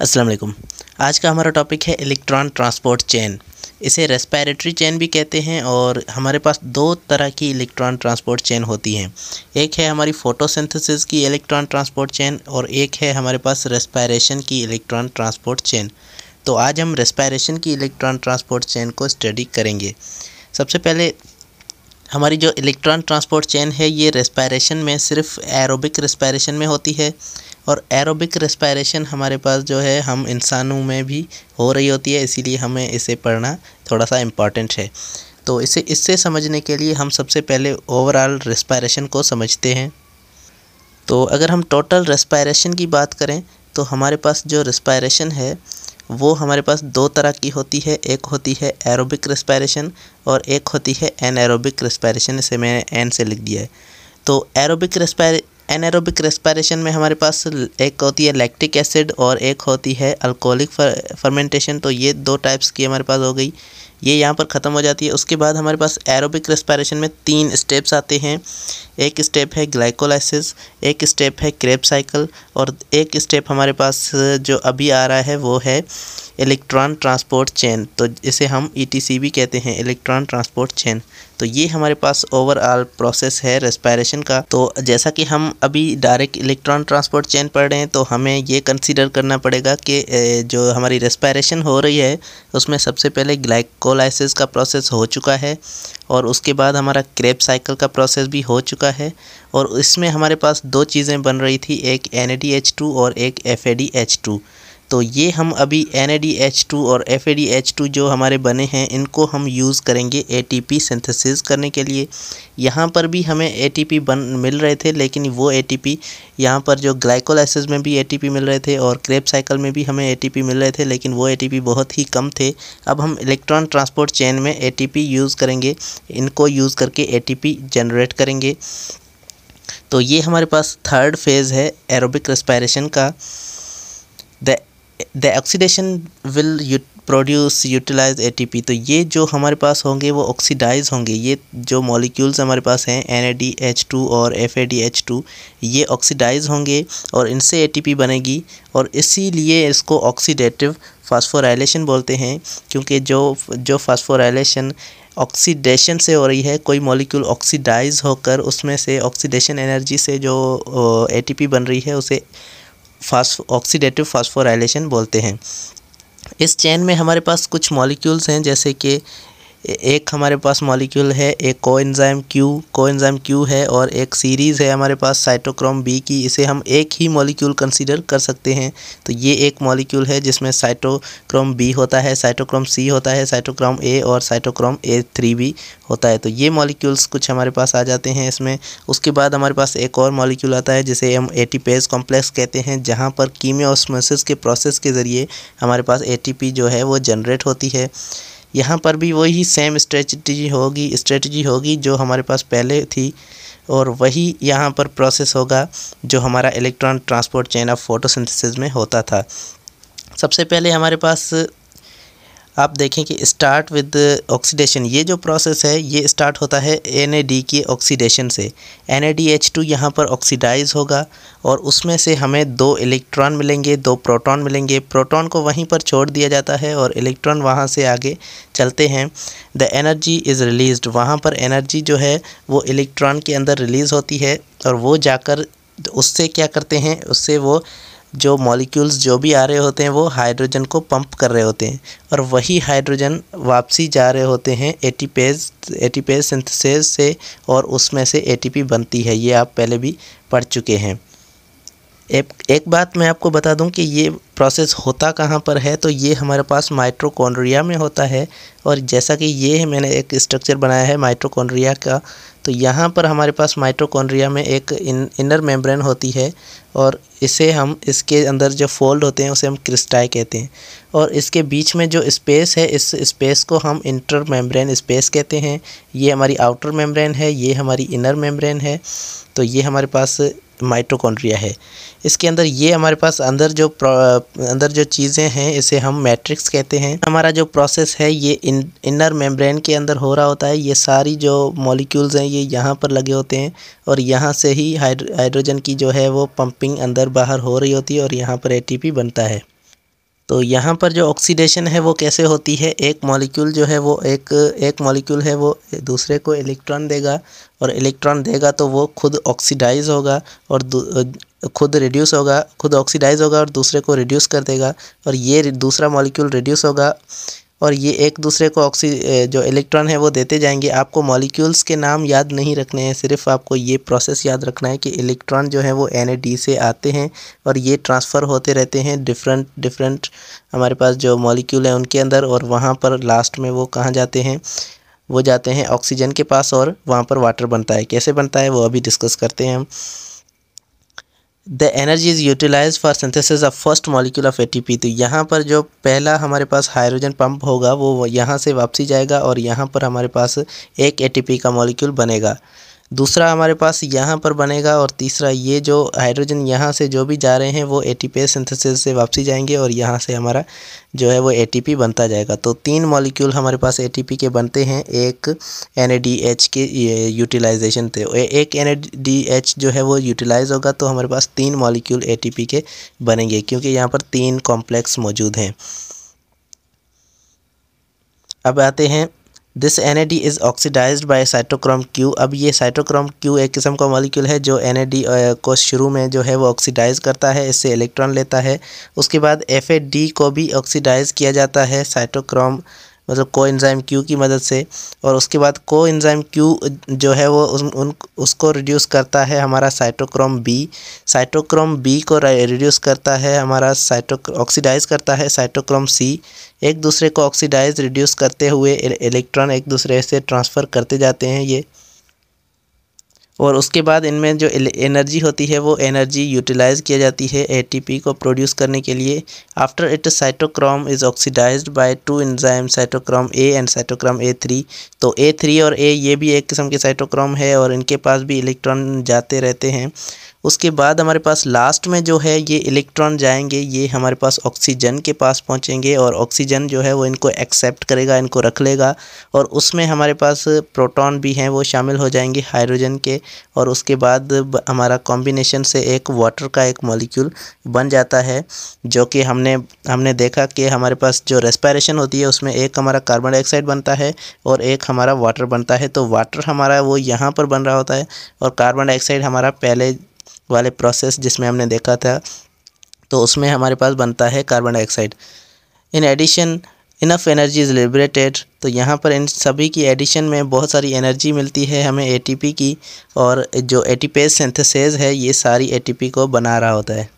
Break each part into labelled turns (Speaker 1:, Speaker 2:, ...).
Speaker 1: अस्सलाम वालेकुम आज का हमारा टॉपिक है इलेक्ट्रॉन ट्रांसपोर्ट चेन इसे रेस्पिरेटरी चेन भी कहते हैं और हमारे पास दो तरह की इलेक्ट्रॉन ट्रांसपोर्ट चेन होती हैं एक है हमारी फोटोसिंथेसिस की इलेक्ट्रॉन ट्रांसपोर्ट चेन और एक है हमारे पास रेस्पायरेशन की इलेक्ट्रॉन ट्रांसपोर्ट चेन तो आज हम रेस्पायरेशन की इलेक्ट्रॉन ट्रांसपोर्ट चेन को स्टडी करेंगे सबसे पहले हमारी जो इलेक्ट्रॉन ट्रांसपोर्ट चेन है ये रेस्पायरेशन में सिर्फ एरोबिक रेस्पायरेशन में होती है और एरोबिक रेस्पायरेशन हमारे पास जो है हम इंसानों में भी हो रही होती है इसीलिए हमें इसे पढ़ना थोड़ा सा इम्पॉर्टेंट है तो इसे इससे समझने के लिए हम सबसे पहले ओवरऑल रेस्पायरेशन को समझते हैं तो अगर हम टोटल रेस्पायरेशन की बात करें तो हमारे पास जो रेस्पायरेशन है वो हमारे पास दो तरह की होती है एक होती है एरोबिक रेस्पायरेशन और एक होती है एन एरोबिक रेस्पायरेशन इसे मैंने एन से लिख दिया है तो एरोबिक रेस्पायर एनारोबिक रेस्पायरेशन में हमारे पास एक होती है लैक्टिक एसिड और एक होती है अल्कोहलिक फर्मेंटेशन तो ये दो टाइप्स की हमारे पास हो गई ये यहाँ पर ख़त्म हो जाती है उसके बाद हमारे पास एरोबिक रेस्पायरेशन में तीन स्टेप्स आते हैं एक स्टेप है ग्लाइकोलाइसिस एक स्टेप है क्रेप साइकिल और एक स्टेप हमारे पास जो अभी आ रहा है वो है इलेक्ट्रॉन ट्रांसपोर्ट चेन तो इसे हम ई e भी कहते हैं इलेक्ट्रॉन ट्रांसपोर्ट चेन तो ये हमारे पास ओवरऑल प्रोसेस है रेस्पायरेशन का तो जैसा कि हम अभी डायरेक्ट इलेक्ट्रॉन ट्रांसपोर्ट चेन पढ़ रहे हैं तो हमें ये कंसीडर करना पड़ेगा कि जो हमारी रेस्पायरेशन हो रही है उसमें सबसे पहले ग्लाइकोलाइसिस का प्रोसेस हो चुका है और उसके बाद हमारा क्रेप साइकिल का प्रोसेस भी हो चुका है और इसमें हमारे पास दो चीज़ें बन रही थी एक एन और एक एफ तो ये हम अभी एन और एफ जो हमारे बने हैं इनको हम यूज़ करेंगे ए सिंथेसिस करने के लिए यहाँ पर भी हमें ए बन मिल रहे थे लेकिन वो ए टी पी यहाँ पर जो ग्लाइकोलाइसिस में भी ए मिल रहे थे और क्रेप साइकिल में भी हमें ए मिल रहे थे लेकिन वो ए बहुत ही कम थे अब हम इलेक्ट्रॉन ट्रांसपोर्ट चेन में ए यूज़ करेंगे इनको यूज़ करके ए जनरेट करेंगे तो ये हमारे पास थर्ड फेज़ है एरोबिक रेस्पायरेशन का the the oxidation will you produce utilize P तो ये जो हमारे पास होंगे वो ऑक्सीडाइज होंगे ये जो मॉलिक्यूल्स हमारे पास हैं NADH2 और FADH2 ये ऑक्सीडाइज होंगे और इनसे पी बनेगी और इसीलिए इसको ऑक्सीडेटिव फास्फोराइलेशन बोलते हैं क्योंकि जो जो फास्फोराइलेशन ऑक्सीडेशन से हो रही है कोई मॉलिक्यूल ऑक्सीडाइज होकर उसमें से ऑक्सीडेशन एनर्जी से जो एटीपी बन रही है उसे फास्ट ऑक्सीडेटिव फास्फोराइलेशन बोलते हैं इस चैन में हमारे पास कुछ मॉलिक्यूल्स हैं जैसे कि एक हमारे पास मॉलिक्यूल है एक coenzyme Q coenzyme Q है और एक सीरीज़ है हमारे पास साइटोक्रोम बी की इसे हम एक ही मॉलिक्यूल कंसीडर कर सकते हैं तो ये एक मॉलिक्यूल है जिसमें साइटोक्रोम बी होता है साइटोक्रोम सी होता है साइटोक्रोम ए और साइटोक्रोम ए थ्री बी होता है तो ये मॉलिक्यूल्स कुछ हमारे पास आ जाते हैं इसमें उसके बाद हमारे पास एक और मॉलिक्यूल आता है जिसे हम एटीपेज कॉम्प्लेक्स कहते हैं जहाँ पर कीमिया ऑस्मोसिस के प्रोसेस के ज़रिए हमारे पास पी जो है वो जनरेट होती है यहाँ पर भी वही सेम स्ट्रेटजी होगी स्ट्रेटजी होगी जो हमारे पास पहले थी और वही यहाँ पर प्रोसेस होगा जो हमारा electron transport chain of photosynthesis में होता था सबसे पहले हमारे पास आप देखें कि स्टार्ट विद ऑक्सीडेशन ये जो प्रोसेस है ये स्टार्ट होता है एन के ऑक्सीडेशन से N A D H two यहाँ पर ऑक्सीडाइज होगा और उसमें से हमें दो इलेक्ट्रॉन मिलेंगे दो प्रोटॉन मिलेंगे प्रोटॉन को वहीं पर छोड़ दिया जाता है और इलेक्ट्रॉन वहाँ से आगे चलते हैं द एनर्जी इज़ रिलीज वहाँ पर एनर्जी जो है वो इलेक्ट्रॉन के अंदर रिलीज़ होती है और वो जाकर उससे क्या करते हैं उससे वो जो मॉलिक्यूल्स जो भी आ रहे होते हैं वो हाइड्रोजन को पंप कर रहे होते हैं और वही हाइड्रोजन वापसी जा रहे होते हैं एटीपेज एटीपेज सिंथेसिस से और उसमें से एटीपी बनती है ये आप पहले भी पढ़ चुके हैं एक एक बात मैं आपको बता दूं कि ये प्रोसेस होता कहाँ पर है तो ये हमारे पास माइट्रोकॉन्ड्रिया में होता है और जैसा कि ये है मैंने एक स्ट्रक्चर बनाया है माइट्रोकॉन्ड्रिया का तो यहाँ पर हमारे पास माइट्रोकॉन्ड्रिया में एक इन, इनर मेम्ब्रेन होती है और इसे हम इसके अंदर जो फोल्ड होते हैं उसे हम क्रिस्टाई कहते हैं और इसके बीच में जो स्पेस है इस स्पेस को हम इंटर मेम्ब्रेन स्पेस कहते हैं ये हमारी आउटर मेम्ब्रेन है ये हमारी इनर मेम्ब्रेन है तो ये हमारे पास माइट्रोकॉन्ड्रिया है इसके अंदर ये हमारे पास अंदर जो अंदर जो चीज़ें हैं इसे हम मैट्रिक्स कहते हैं हमारा जो प्रोसेस है ये इन, इनर मेम्ब्रेन के अंदर हो रहा होता है ये सारी जो मॉलिक्यूल्स हैं ये यहाँ पर लगे होते हैं और यहाँ से ही हाइड्रोजन की जो है वो पंपिंग अंदर बाहर हो रही होती है और यहाँ पर ए बनता है तो यहाँ पर जो ऑक्सीडेशन है वो कैसे होती है एक मॉलिक्यूल जो है वो एक एक मॉलिक्यूल है वो दूसरे को इलेक्ट्रॉन देगा और इलेक्ट्रॉन देगा तो वो खुद ऑक्सीडाइज होगा और खुद रिड्यूस होगा खुद ऑक्सीडाइज होगा और दूसरे को रिड्यूस कर देगा और ये दूसरा मॉलिक्यूल रिड्यूस होगा और ये एक दूसरे को ऑक्सी जो इलेक्ट्रॉन है वो देते जाएंगे आपको मॉलिक्यूल्स के नाम याद नहीं रखने हैं सिर्फ आपको ये प्रोसेस याद रखना है कि इलेक्ट्रॉन जो है वो एन से आते हैं और ये ट्रांसफ़र होते रहते हैं डिफरेंट डिफरेंट हमारे पास जो मॉलिक्यूल है उनके अंदर और वहाँ पर लास्ट में वो कहाँ जाते हैं वो जाते हैं ऑक्सीजन के पास और वहाँ पर वाटर बनता है कैसे बनता है वो अभी डिस्कस करते हैं हम the energy is utilize for synthesis of first molecule of ATP तो यहाँ पर जो पहला हमारे पास हाइड्रोजन पंप होगा वो यहाँ से वापसी जाएगा और यहाँ पर हमारे पास एक एटीपी का मॉलिक्यूल बनेगा दूसरा हमारे पास यहाँ पर बनेगा और तीसरा ये जो हाइड्रोजन यहाँ से जो भी जा रहे हैं वो एटीपी सिंथेसिस से वापसी जाएंगे और यहाँ से हमारा जो है वो एटीपी बनता जाएगा तो तीन मॉलिक्यूल हमारे पास एटीपी के बनते हैं एक एनएडीएच के यूटिलाइजेशन थे एक एनएडीएच जो है वो यूटिलाइज होगा तो हमारे पास तीन मॉलिक्यूल ए के बनेंगे क्योंकि यहाँ पर तीन कॉम्प्लेक्स मौजूद हैं अब आते हैं this N is oxidize by cytochrome Q अब ये साइटोक्रोम क्यू एक किस्म का मॉलिक्यूल है जो एन को शुरू में जो है वो ऑक्सीडाइज करता है इससे इलेक्ट्रॉन लेता है उसके बाद एफ को भी ऑक्सीडाइज किया जाता है साइटोक्रोम मतलब को इन्जाइम क्यू की मदद से और उसके बाद को इन्जाइम क्यू जो है वो उस, उन उसको रिड्यूस करता है हमारा साइटोक्रोम बी साइटोक्रोम बी को रिड्यूस करता है हमारा साइटो ऑक्सीडाइज करता है साइटोक्रोम सी एक दूसरे को ऑक्सीडाइज रिड्यूस करते हुए इलेक्ट्रॉन e, एक दूसरे से ट्रांसफ़र करते जाते हैं ये और उसके बाद इनमें जो एनर्जी होती है वो एनर्जी यूटिलाइज किया जाती है एटीपी को प्रोड्यूस करने के लिए after it cytochrome is oxidized by two enzyme cytochrome A and cytochrome A three तो ए थ्री और ए ये भी एक किस्म के साइटोक्रोम है और इनके पास भी इलेक्ट्रॉन जाते रहते हैं उसके बाद हमारे पास लास्ट में जो है ये इलेक्ट्रॉन जाएंगे ये हमारे पास ऑक्सीजन के पास पहुँचेंगे और ऑक्सीजन जो है वो इनको एक्सेप्ट करेगा इनको रख लेगा और उसमें हमारे पास प्रोटॉन भी हैं वो शामिल हो जाएंगे हाइड्रोजन के और उसके बाद हमारा कॉम्बिनेशन से एक वाटर का एक मॉलिक्यूल बन जाता है जो कि हमने हमने देखा कि हमारे पास जो रेस्पायरेशन होती है उसमें एक हमारा कार्बन डाइऑक्साइड बनता है और एक हमारा वाटर बनता है तो वाटर हमारा वो यहाँ पर बन रहा होता है और कार्बन डाइऑक्साइड हमारा पहले वाले प्रोसेस जिसमें हमने देखा था तो उसमें हमारे पास बनता है carbon dioxide in addition enough energy is liberated तो यहाँ पर इन सभी की एडिशन में बहुत सारी एनर्जी मिलती है हमें एटीपी की और जो एटीपेज सिंथेसिस है ये सारी एटीपी को बना रहा होता है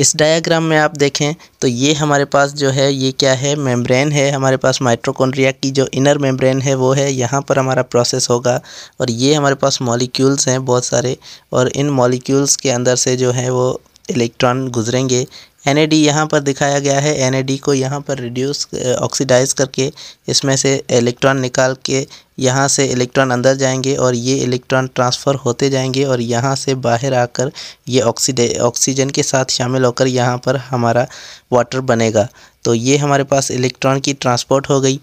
Speaker 1: इस डायग्राम में आप देखें तो ये हमारे पास जो है ये क्या है मेम्ब्रेन है हमारे पास माइट्रोकॉन्ड्रिया की जो इनर मेम्ब्रेन है वो है यहाँ पर हमारा प्रोसेस होगा और ये हमारे पास मॉलिक्यूल्स हैं बहुत सारे और इन मॉलिक्यूल्स के अंदर से जो है वो इलेक्ट्रॉन गुजरेंगे एन ए डी यहाँ पर दिखाया गया है एन ए डी को यहाँ पर रिड्यूस ऑक्सीडाइज करके इसमें से इलेक्ट्रॉन निकाल के यहाँ से इलेक्ट्रॉन अंदर जाएंगे और ये इलेक्ट्रॉन ट्रांसफ़र होते जाएंगे और यहाँ से बाहर आकर ये ऑक्सीडे ऑक्सीजन के साथ शामिल होकर यहाँ पर हमारा वाटर बनेगा तो ये हमारे पास इलेक्ट्रॉन की ट्रांसपोर्ट हो गई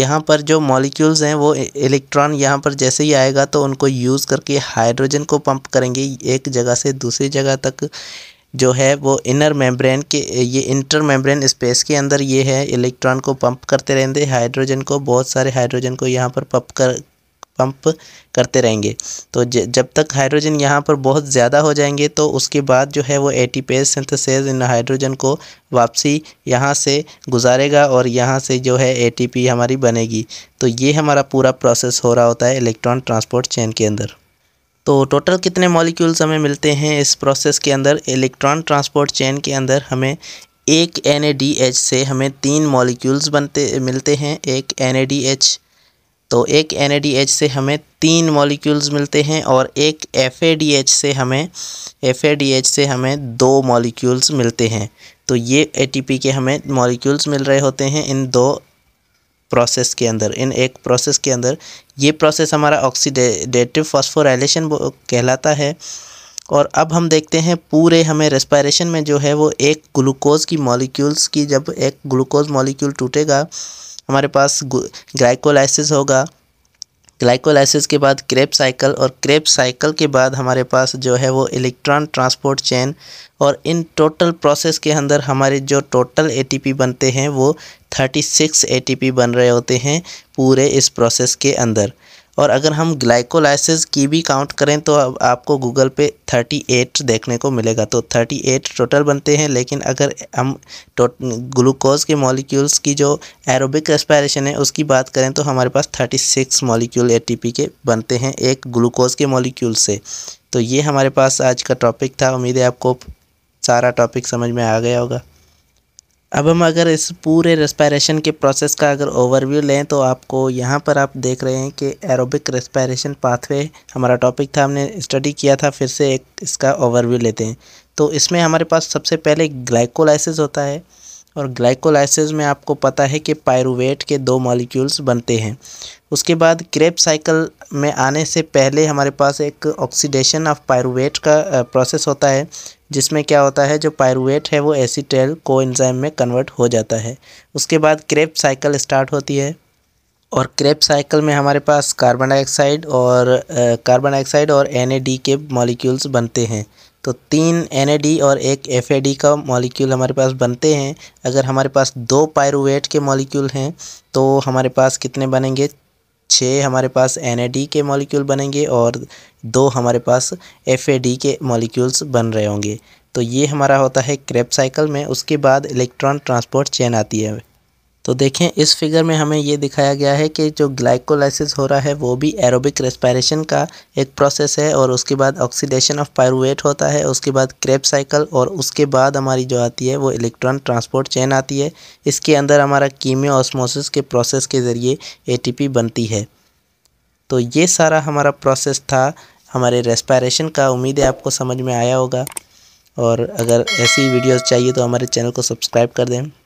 Speaker 1: यहाँ पर जो मॉलिक्यूल्स हैं वो इलेक्ट्रॉन यहाँ पर जैसे ही आएगा तो उनको यूज़ करके हाइड्रोजन को पम्प करेंगे एक जगह से दूसरी जगह तक जो है वो इनर मेम्ब्रेन के ये इंटर मेम्ब्रेन स्पेस के अंदर ये है इलेक्ट्रॉन को पंप करते रहेंगे हाइड्रोजन को बहुत सारे हाइड्रोजन को यहाँ पर पंप कर पंप करते रहेंगे तो जब तक हाइड्रोजन यहाँ पर बहुत ज़्यादा हो जाएंगे तो उसके बाद जो है वो एटीपेज सिंथेसिस इन हाइड्रोजन को वापसी यहाँ से गुजारेगा और यहाँ से जो है एटीपी हमारी बनेगी तो ये हमारा पूरा प्रोसेस हो रहा होता है इलेक्ट्रॉन ट्रांसपोर्ट चेन के अंदर तो टोटल कितने मॉलिक्यूल्स हमें मिलते हैं इस प्रोसेस के अंदर इलेक्ट्रॉन ट्रांसपोर्ट चेन के अंदर हमें एक एन से हमें तीन मॉलिक्यूल्स बनते मिलते हैं एक एन तो एक एन से हमें तीन मॉलिक्यूल्स मिलते हैं और एक एफ से हमें एफ से हमें दो मॉलिक्यूल्स मिलते हैं तो ये ए के हमें मॉलिक्यूल्स मिल रहे होते हैं इन दो प्रोसेस के अंदर इन एक प्रोसेस के अंदर ये प्रोसेस हमारा ऑक्सीडेटिव फॉस्फोराइलेशन कहलाता है और अब हम देखते हैं पूरे हमें रेस्पायरेशन में जो है वो एक ग्लूकोज की मॉलिक्यूल्स की जब एक ग्लूकोज मॉलिक्यूल टूटेगा हमारे पास ग्लाइकोलाइसिस होगा ग्लाइकोलाइसिस के बाद क्रेप साइकिल और क्रेप साइकिल के बाद हमारे पास जो है वो इलेक्ट्रॉन ट्रांसपोर्ट चेन और इन टोटल प्रोसेस के अंदर हमारे जो टोटल एटीपी बनते हैं वो 36 एटीपी बन रहे होते हैं पूरे इस प्रोसेस के अंदर और अगर हम ग्लाइकोलाइसिस की भी काउंट करें तो अब आपको गूगल पे 38 देखने को मिलेगा तो 38 टोटल बनते हैं लेकिन अगर हम ग्लूकोज के मॉलिक्यूल्स की जो एरोबिक रेस्पायरेशन है उसकी बात करें तो हमारे पास 36 मॉलिक्यूल एटीपी के बनते हैं एक ग्लूकोज के मॉलिक्यूल से तो ये हमारे पास आज का टॉपिक था उम्मीद है आपको सारा टॉपिक समझ में आ गया होगा अब हम अगर इस पूरे रेस्पायरेशन के प्रोसेस का अगर ओवरव्यू लें तो आपको यहाँ पर आप देख रहे हैं कि एरोबिक रेस्पायरेशन पाथवे हमारा टॉपिक था हमने स्टडी किया था फिर से एक इसका ओवरव्यू लेते हैं तो इसमें हमारे पास सबसे पहले ग्लाइकोलाइसिस होता है और ग्लाइकोलाइसिस में आपको पता है कि पायरुवेट के दो मॉलिक्यूल्स बनते हैं उसके बाद क्रेप साइकिल में आने से पहले हमारे पास एक ऑक्सीडेशन ऑफ पायरुवेट का प्रोसेस होता है जिसमें क्या होता है जो पायरुवेट है वो एसिटेल को एंजाइम में कन्वर्ट हो जाता है उसके बाद क्रेप साइकिल स्टार्ट होती है और क्रेप साइकिल में हमारे पास कार्बन डाइऑक्साइड और कार्बन डाइऑक्साइड और एन के मॉलिक्यूल्स बनते हैं तो तीन एन और एक एफ का मॉलिक्यूल हमारे पास बनते हैं अगर हमारे पास दो पायरुवेट के मॉलिक्यूल हैं तो हमारे पास कितने बनेंगे छः हमारे पास एन के मॉलिक्यूल बनेंगे और दो हमारे पास एफ के मॉलिक्यूल्स बन रहे होंगे तो ये हमारा होता है क्रेप साइकिल में उसके बाद इलेक्ट्रॉन ट्रांसपोर्ट चेन आती है तो देखें इस फिगर में हमें ये दिखाया गया है कि जो ग्लाइकोलाइसिस हो रहा है वो भी एरोबिक रेस्पायरेशन का एक प्रोसेस है और उसके बाद ऑक्सीडेशन ऑफ पायरुवेट होता है उसके बाद क्रेप साइकिल और उसके बाद हमारी जो आती है वो इलेक्ट्रॉन ट्रांसपोर्ट चेन आती है इसके अंदर हमारा कीमियो ऑस्मोसिस के प्रोसेस के ज़रिए पी बनती है तो ये सारा हमारा प्रोसेस था हमारे रेस्पायरेशन का उम्मीद है आपको समझ में आया होगा और अगर ऐसी वीडियोस चाहिए तो हमारे चैनल को सब्सक्राइब कर दें